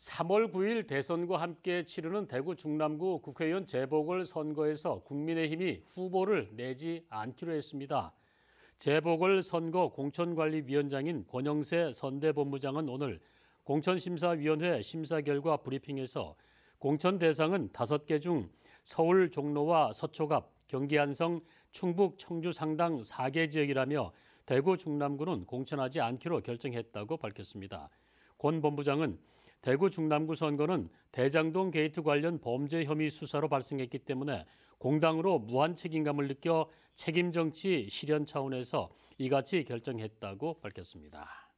3월 9일 대선과 함께 치르는 대구 중남구 국회의원 재보궐 선거에서 국민의힘이 후보를 내지 않기로 했습니다. 재보궐 선거 공천관리위원장인 권영세 선대본부장은 오늘 공천심사위원회 심사 결과 브리핑에서 공천 대상은 5개 중 서울 종로와 서초갑, 경기 안성, 충북 청주 상당 4개 지역이라며 대구 중남구는 공천하지 않기로 결정했다고 밝혔습니다. 권 본부장은 대구 중남구 선거는 대장동 게이트 관련 범죄 혐의 수사로 발생했기 때문에 공당으로 무한 책임감을 느껴 책임 정치 실현 차원에서 이같이 결정했다고 밝혔습니다.